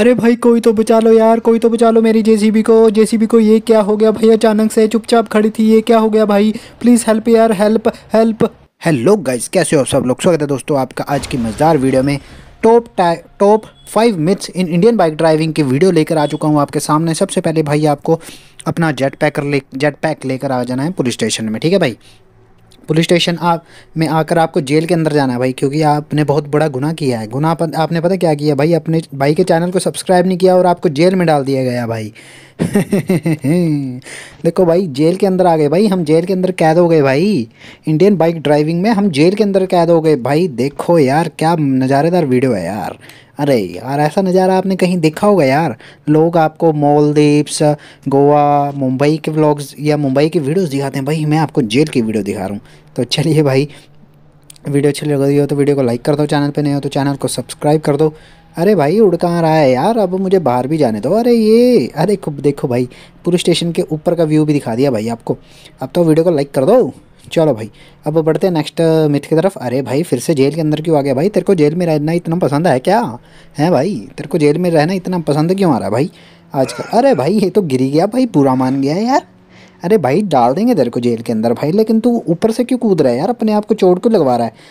अरे भाई कोई तो बचा लो यार कोई तो बचा लो मेरी जेसीबी को जेसीबी को ये क्या हो गया भाई अचानक से चुपचाप खड़ी थी ये क्या हो गया भाई प्लीज़ हेल्प यार हेल्प हेल्प हेलो गाइस कैसे हो सब लोग स्वागत है दोस्तों आपका आज की मज़ेदार वीडियो में top top five myths in Indian bike driving की वीडियो लेकर आ चुका हूँ आपके सामने सबसे पहले भाई आपको अपना जेट पैकर ले जेट पैक लेकर आ जाना है पुलिस स्टेशन में ठीक है भाई पुलिस स्टेशन आप में आकर आपको जेल के अंदर जाना है भाई क्योंकि आपने बहुत बड़ा गुना किया है गुना आपने पता क्या किया भाई अपने भाई के चैनल को सब्सक्राइब नहीं किया और आपको जेल में डाल दिया गया भाई देखो भाई जेल के अंदर आ गए भाई हम जेल के अंदर कैद हो गए भाई इंडियन बाइक ड्राइविंग में हम जेल के अंदर कैद हो गए भाई देखो यार क्या नज़ारेदार वीडियो है यार अरे यार ऐसा नज़ारा आपने कहीं देखा होगा यार लोग आपको मॉलदीप्स गोवा मुंबई के व्लॉग्स या मुंबई के वीडियोस दिखाते हैं भाई मैं आपको जेल की वीडियो दिखा रहा हूँ तो चलिए भाई वीडियो अच्छी लग रही हो तो वीडियो को लाइक कर दो चैनल पे नहीं हो तो चैनल को सब्सक्राइब कर दो अरे भाई उड़ कहाँ रहा है यार अब मुझे बाहर भी जाने दो अरे ये अरे खूब देखो भाई पूरे स्टेशन के ऊपर का व्यू भी दिखा दिया भाई आपको अब तो वीडियो को लाइक कर दो चलो भाई अब बढ़ते हैं नेक्स्ट मिथ की तरफ अरे भाई फिर से जेल के अंदर क्यों आ गया भाई तेरे को जेल में रहना इतना पसंद है क्या है भाई तेरे को जेल में रहना इतना पसंद क्यों आ रहा है भाई आजकल अरे भाई ये तो गिरी गया भाई पूरा मान गया यार अरे भाई डाल देंगे तेरे को जेल के अंदर भाई लेकिन तू ऊपर से क्यों कूद रहा है यार अपने आप को चोट क्यों लगवा रहा है